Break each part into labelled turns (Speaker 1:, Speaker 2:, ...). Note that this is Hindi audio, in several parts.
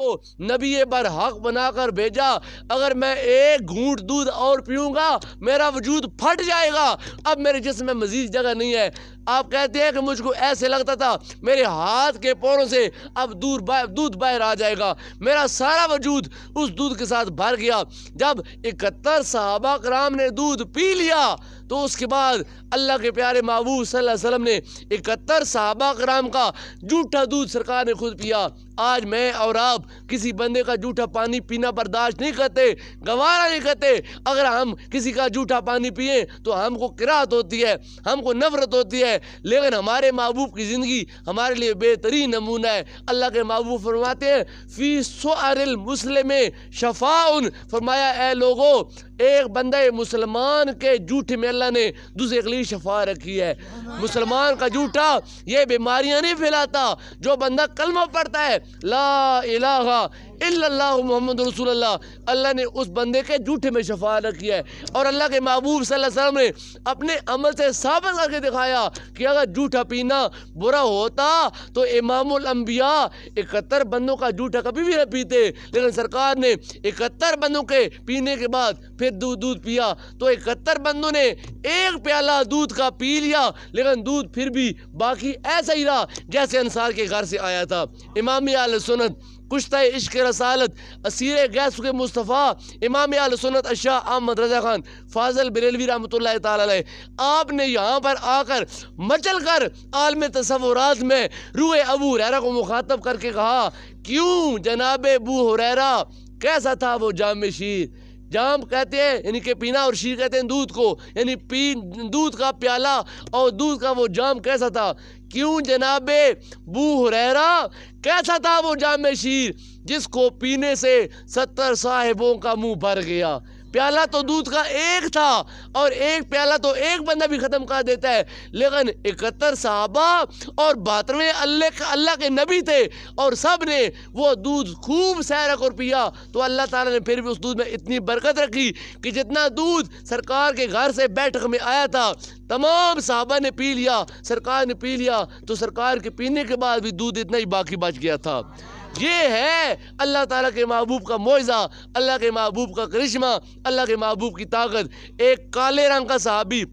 Speaker 1: को नबी हक बनाकर भेजा अगर मैं एक घूट दूध और पीऊंगा मेरा वजूद फट जाएगा अब मेरे जिसम में मज़ीद जगह नहीं है आप कहते हैं कि मुझको ऐसे लगता था मेरे हाथ के पोरों से अब दूर दूध बाहर आ जाएगा मेरा सारा वजूद उस दूध के साथ भर गया जब इकहत्तर साहबा कराम ने दूध पी लिया तो उसके बाद अल्लाह के प्यारे महबूब वसल्लम ने इकहत्तर साहबा कराम का जूठा दूध सरकार ने खुद पिया आज मैं और आप किसी बंदे का जूठा पानी पीना बर्दाश्त नहीं करते गवारा नहीं करते अगर हम किसी का जूठा पानी पिए तो हमको किरात होती है हमको नफरत होती है लेकिन हमारे महबूब की ज़िंदगी हमारे लिए बेहतरीन नमूना है अल्लाह के महबूब फरमाते हैं फ़ी सोल मुस्लिम शफाउन फरमाया ए लोगों एक बंदे मुसलमान के जूठे में अल्लाह ने दूसरे के लिए शफा रखी है मुसलमान का जूठा ये बीमारियां नहीं फैलाता जो बंदा कलमा पढ़ता है ला इलाहा इल्लल्लाह मोहम्मद रसूल अल्लाह ने उस बंदे के जूठे में शफा रखी है और अल्लाह के महबूब वसल्लम ने अपने अमल से साबित करके दिखाया कि अगर जूठा पीना बुरा होता तो इमामबिया इकहत्तर बंदों का जूठा कभी भी न पीते लेकिन सरकार ने इकहत्तर बंदों के पीने के बाद फिर दूध दूध पिया तो इकहत्तर बंदों ने एक प्याला दूध का पी लिया लेकिन दूध फिर भी बाकी ऐसा ही रहा जैसे अनसार के घर से आया था इमाम आल सुनत कुश्त इश्क रसालत असीर गैस के मुस्तफ़ा इमाम आल सुनत अशा अहमद रजा खान फाजल बरेलवी रहमत आपने यहाँ पर आकर मचल कर आलम तस्वुर में रूए अबू हुररा को मुखातब करके कहा क्यों जनाब अबू हुररा कैसा था वो जाम शीर जाम कहते हैं यानी कि पीना और शीर कहते हैं दूध को यानी पी दूध का प्याला और दूध का वो जाम कैसा था क्यों जनाबे बू हुरैरा कैसा था वो जाम शीर जिसको पीने से सत्तर साहिबों का मुंह भर गया प्याला तो दूध का एक था और एक प्याला तो एक बंदा भी ख़त्म कर देता है लेकिन इकहत्तर साहबा और बातवें अल्लाह अल्ला के नबी थे और सब ने वो दूध खूब सैरक और पिया तो अल्लाह ताला ने फिर भी उस दूध में इतनी बरकत रखी कि जितना दूध सरकार के घर से बैठक में आया था तमाम साहबा ने पी लिया सरकार ने पी लिया तो सरकार के पीने के बाद भी दूध इतना ही बाकी बच गया था ये है अल्लाह ताला के महबूब का मुआजा अल्लाह के महबूब का करिश्मा अल्लाह के महबूब की ताकत एक काले रंग का साहबी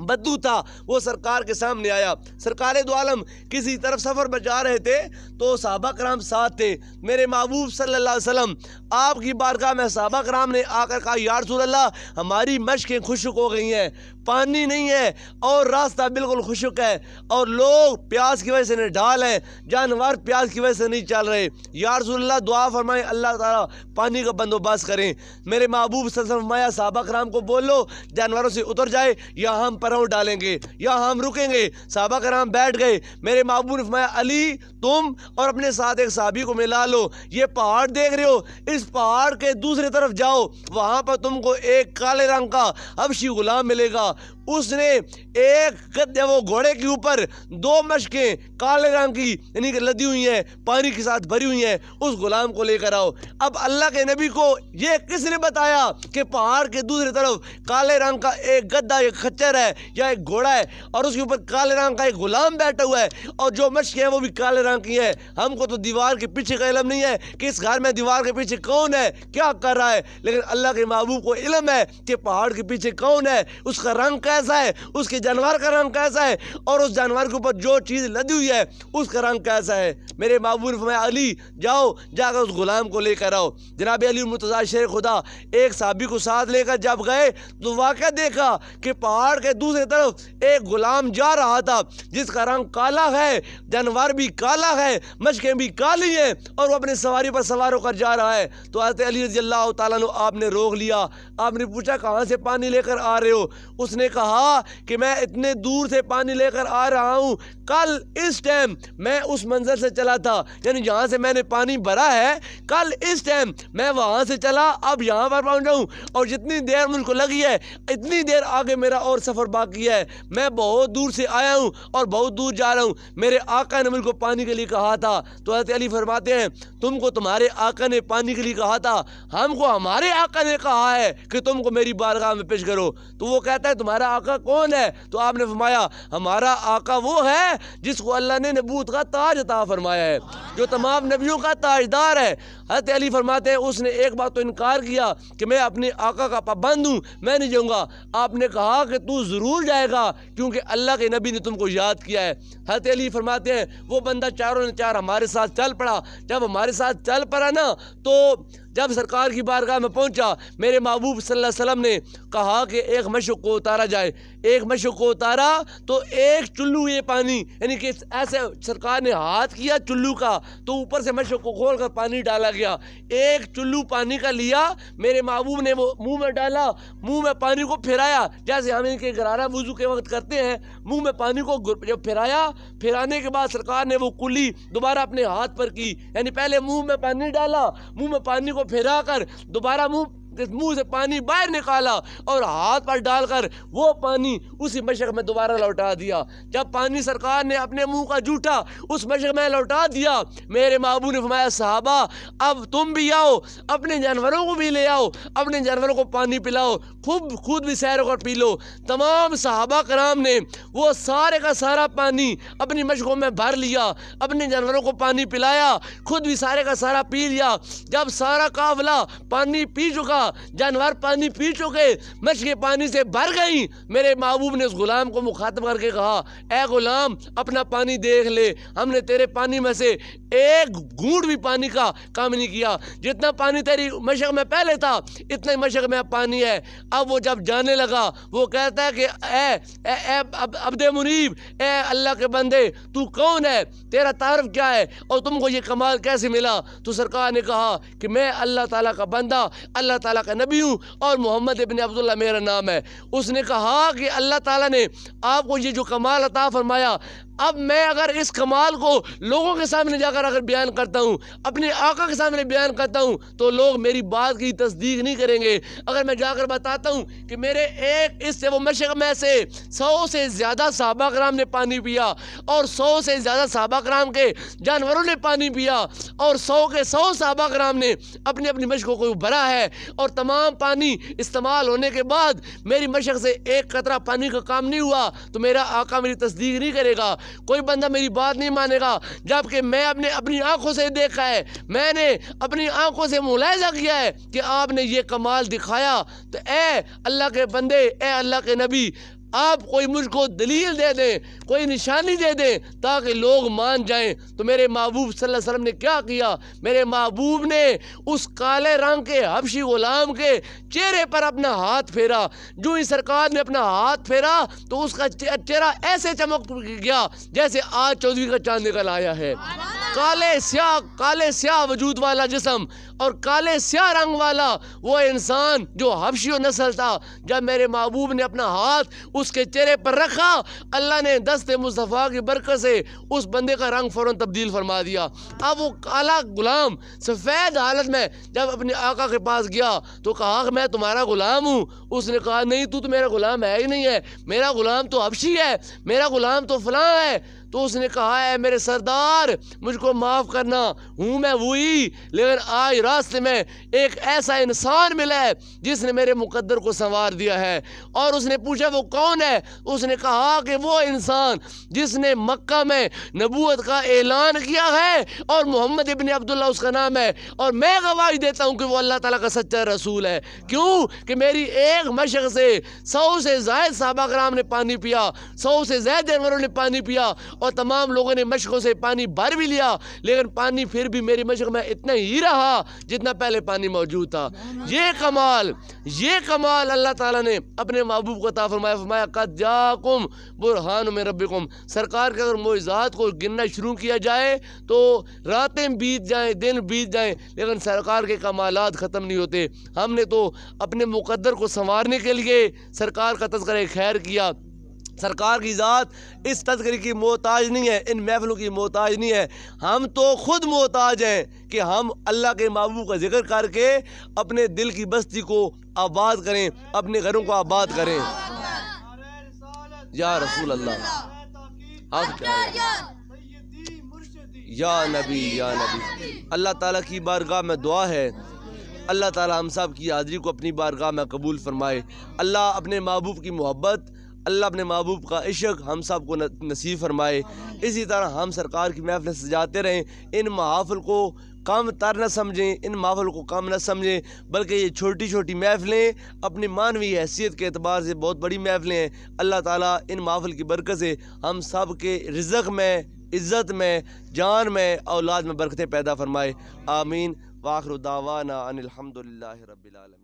Speaker 1: बद्दू था वो सरकार के सामने आया सरकार दो आलम किसी तरफ सफ़र में जा रहे थे तो सहाबा कराम साथ थे मेरे महबूब सल्लल्लाहु अलैहि वसल्लम आपकी बारगाह में सहाबा कराम ने आकर कहा यारसूल्ला हमारी मशकें खुशक हो गई हैं पानी नहीं है और रास्ता बिल्कुल खुशक है और लोग प्यास की वजह से नहीं ढाल हैं जानवर प्यास की वजह से नहीं चल रहे यारसूल्ला दुआ फरमाएं अल्लाह ताला पानी का बंदोबस्त करें मेरे महबूब सल्लल्लाहु अलैहि वसल्लम साहबा कराम को बोलो जानवरों से उतर जाए या हम पर डालेंगे या हम रुकेंगे साहबा कराम बैठ गए मेरे मामू ने फरमाया अली तुम और अपने साथ एक साबी को मिला लो ये पहाड़ देख रहे हो इस पहाड़ के दूसरे तरफ जाओ वहाँ पर तुमको एक काले रंग का अबशी गुलाम मिलेगा उसने एक गद्दे वो घोड़े के ऊपर दो मशकें काले रंग की यानी कि लदी हुई हैं पानी के साथ भरी हुई हैं उस गुलाम को लेकर आओ अब अल्लाह के नबी को ये किसने बताया कि पहाड़ के दूसरी तरफ काले रंग का एक गद्दा एक खच्चर है या एक घोड़ा है और उसके ऊपर काले रंग का एक गुलाम बैठा हुआ है और जो मशकें हैं वो भी काले रंग की हैं हमको तो दीवार के पीछे का इलम नहीं है कि इस घर में दीवार के पीछे कौन है क्या कर रहा है लेकिन अल्लाह के महबूब को इलम है कि पहाड़ के पीछे कौन है उसका रंग कैसा है उसके जानवर का रंग कैसा है और उस जानवर के ऊपर जो चीज़ लदी हुई है उसका रंग कैसा है मेरे बाबू ने अली जाओ जाकर उस गुलाम को लेकर आओ जनाब अली मुतजा शेर खुदा एक साबी को साथ लेकर जब गए तो वाक़ देखा कि पहाड़ के दूसरी तरफ एक गुलाम जा रहा था जिसका रंग काला है जानवर भी काला है मशकें भी काली हैं और वो अपनी सवारी पर सवार होकर जा रहा है तो आज अली रजील्ला तुम आपने रोक लिया आपने पूछा कहाँ से पानी लेकर आ रहे हो उसने कहा कहा कि मैं इतने दूर से पानी लेकर आ रहा हूँ कल इस टाइम मैं उस मंजर से चला था यानी जहाँ से मैंने पानी भरा है कल इस टाइम मैं वहाँ से चला अब यहाँ पर पहुँच जाऊँ और जितनी देर मुझको लगी है इतनी देर आगे मेरा और सफ़र बाकी है मैं बहुत दूर से आया हूँ और बहुत दूर जा रहा हूँ मेरे आका ने मुझको पानी के लिए कहा था तो हजरत अली फरमाते हैं तुमको तुम्हारे आका ने पानी के लिए कहा था हमको हमारे आका ने कहा है कि तुमको मेरी बारगाह में पेश करो तो वो कहता है तुम्हारा आका कौन है तो आपने फरमाया हमारा आका वो है जिसको अल्लाह ने नबूत का ताज अता फरमाया है जो तमाम नबियों का ताजदार है हजरत अली फरमाते हैं उसने एक बार तो इनकार किया कि मैं अपने आका का पाबंद हूँ मैं नहीं जाऊँगा आपने कहा कि तू ज़रूर जाएगा क्योंकि अल्लाह के नबी ने तुमको याद किया है हजरत अली फरमाते हैं वो बंदा चारों ने चार हमारे साथ चल पड़ा जब हमारे साथ चल पड़ा ना तो जब सरकार की बारगाह में पहुंचा मेरे महबूब सल्लल्लाहु अलैहि वसल्लम ने कहा कि एक मशक को उतारा जाए एक मशक को उतारा तो एक चुल्लू ये पानी यानी कि ऐसे सरकार ने हाथ किया चुल्लू का तो ऊपर से मशक को खोल कर पानी डाला गया एक चुल्लू पानी का लिया मेरे महबूब ने वो मुँह में डाला मुँह में पानी को फिराया जैसे हम इनके गरारा वजू के वक्त करते हैं मुँह में पानी को जब फिराया फिराने के बाद सरकार ने वो कुली दोबारा अपने हाथ पर की यानी पहले मुँह में पानी डाला मुँह में पानी को फिरा कर दोबारा मुंह मुंह से पानी बाहर निकाला और हाथ पर डालकर वो पानी उसी मशक में दोबारा लौटा दिया जब पानी सरकार ने अपने मुंह का जूठा उस मशक में लौटा दिया मेरे माबू ने फमाया साहबा अब तुम भी आओ अपने जानवरों को भी ले आओ अपने जानवरों को पानी पिलाओ खूब खुद भी सैर होकर पी लो तमाम साहबा कराम ने वो सारे का सारा पानी अपनी मशकों में भर लिया अपने जानवरों को पानी पिलाया खुद भी सारे का सारा पी लिया जब सारा काफिला पानी पी चुका हुआ जानवर पानी पी चुके मछली पानी से भर गई मेरे महबूब ने उस गुलाम को मुखातब करके कहा ए गुलाम अपना पानी देख ले हमने तेरे पानी में से एक घूट भी पानी का काम नहीं किया जितना पानी तेरी मशक में पहले था इतना ही मशक में पानी है अब वो जब जाने लगा वो कहता है कि ए, ए, ए अब अब्दे मुनीब ए अल्लाह के बंदे तू कौन है तेरा तारफ क्या है और तुमको ये कमाल कैसे मिला तो सरकार ने कहा कि मैं अल्लाह ताला का बंदा अल्लाह ताला ताला का नबी हूँ और मोहम्मद इबन अब्दुल्ला मेरा नाम है उसने कहा कि अल्लाह ताला ने आपको ये जो कमाल अता फरमाया अब मैं अगर इस कमाल को लोगों के सामने जाकर अगर बयान करता हूँ अपने आका के सामने बयान करता हूँ तो लोग मेरी बात की तस्दीक नहीं करेंगे अगर मैं जाकर बताता हूँ कि मेरे एक इस से वो मशक में से सौ से ज़्यादा सहाबा कराम ने पानी पिया और सौ से ज़्यादा सहाबा कराम के जानवरों ने पानी पिया और सौ के सौ सहाबा कराम ने अपनी अपनी मशकों को भरा है और तमाम पानी इस्तेमाल होने के बाद मेरी मशक से एक कतरा पानी का काम नहीं हुआ तो मेरा आका मेरी तस्दीक नहीं करेगा कोई बंदा मेरी बात नहीं मानेगा जबकि मैं अपने अपनी आंखों से देखा है मैंने अपनी आंखों से मुलायजा किया है कि आपने ये कमाल दिखाया तो ए अल्लाह के बंदे ए अल्लाह के नबी आप कोई मुझको दलील दे दें कोई निशानी दे दें ताकि लोग मान जाएं तो मेरे महबूब सल्लल्लाहु अलैहि वसल्लम ने क्या किया मेरे महबूब ने उस काले रंग के हबशी ग़ुलाम के चेहरे पर अपना हाथ फेरा जो ही सरकार ने अपना हाथ फेरा तो उसका चेहरा ऐसे चमक गया जैसे आज चौधरी का चांद निकल आया है काले स्याह काले स्याह वजूद वाला जिसम और काले स्याह रंग वाला वो इंसान जो हबशी नस्ल था जब मेरे महबूब ने अपना हाथ उसके चेहरे पर रखा अल्लाह ने दस्त मुस्तफ़ा की बरकत से उस बंदे का रंग फ़ौर तब्दील फरमा दिया अब वो काला गुलाम सफ़ेद हालत में जब अपने आका के पास गया तो कहा मैं तुम्हारा ग़ुलाम हूँ उसने कहा नहीं तू तो मेरा ग़ुलाम है ही नहीं है मेरा ग़ुलाम तो हबशी है मेरा ग़ुलाम तो फ़लाँ है तो उसने कहा है मेरे सरदार मुझको माफ़ करना हूँ मैं वही लेकिन आज रास्ते में एक ऐसा इंसान मिला है जिसने मेरे मुकद्दर को संवार दिया है और उसने पूछा वो कौन है उसने कहा कि वो इंसान जिसने मक्का में नबूत का ऐलान किया है और मोहम्मद इबन अब्दुल्ला उसका नाम है और मैं गवाही देता हूँ कि वो अल्लाह ताला का सच्चा रसूल है क्यों कि मेरी एक मशक से सौ से जायद साहबा कराम ने पानी पिया सौ से जायद जानवरों ने पानी पिया और तमाम लोगों ने मशक़ों से पानी भर भी लिया लेकिन पानी फिर भी मेरी मशक़ में इतना ही रहा जितना पहले पानी मौजूद था ये कमाल ये कमाल अल्लाह ताला ने अपने महबूब को ता फरमाया फरमाया जाकुम बुरहान में रबिकुम सरकार के अगर मोज़ात को गिनना शुरू किया जाए तो रातें बीत जाएँ दिन बीत जाएँ लेकिन सरकार के कमाल ख़त्म नहीं होते हमने तो अपने मुकदर को संवारने के लिए सरकार का तस्कर खैर किया सरकार की ज़ात इस तस्करी की मोहताज नहीं है इन महफलों की मोहताज नहीं है हम तो ख़ुद मोहताज हैं कि हम अल्लाह के महबूब का जिक्र करके अपने दिल की बस्ती को आबाद करें अपने घरों को आबाद करें या रसूल अल्लाह या नबी या नबी अल्लाह ताला की बारगाह में दुआ है अल्लाह ताला हम सब की हाज़िरी को अपनी बारगाह में कबूल फरमाए अल्लाह अपने महबूब की मोहब्बत अल्लाह अपने महबूब का इश्क हम सब को नसीब फरमाए इसी तरह हम सरकार की महफिल सजाते रहें इन महाफिल को कम तर न समझें इन माहौल को कम न समझें बल्कि ये छोटी छोटी महफिलें अपनी मानवीय हैसियत के अतबार से बहुत बड़ी महफिलें हैं अल्लाह ताला इन माहौल की बरकत से हम सब के रिजक में इज़्ज़त में जान में औलाद में बरकतें पैदा फरमाए आमीन वाखरुदावाना अनिलहमदिल्ला रबालम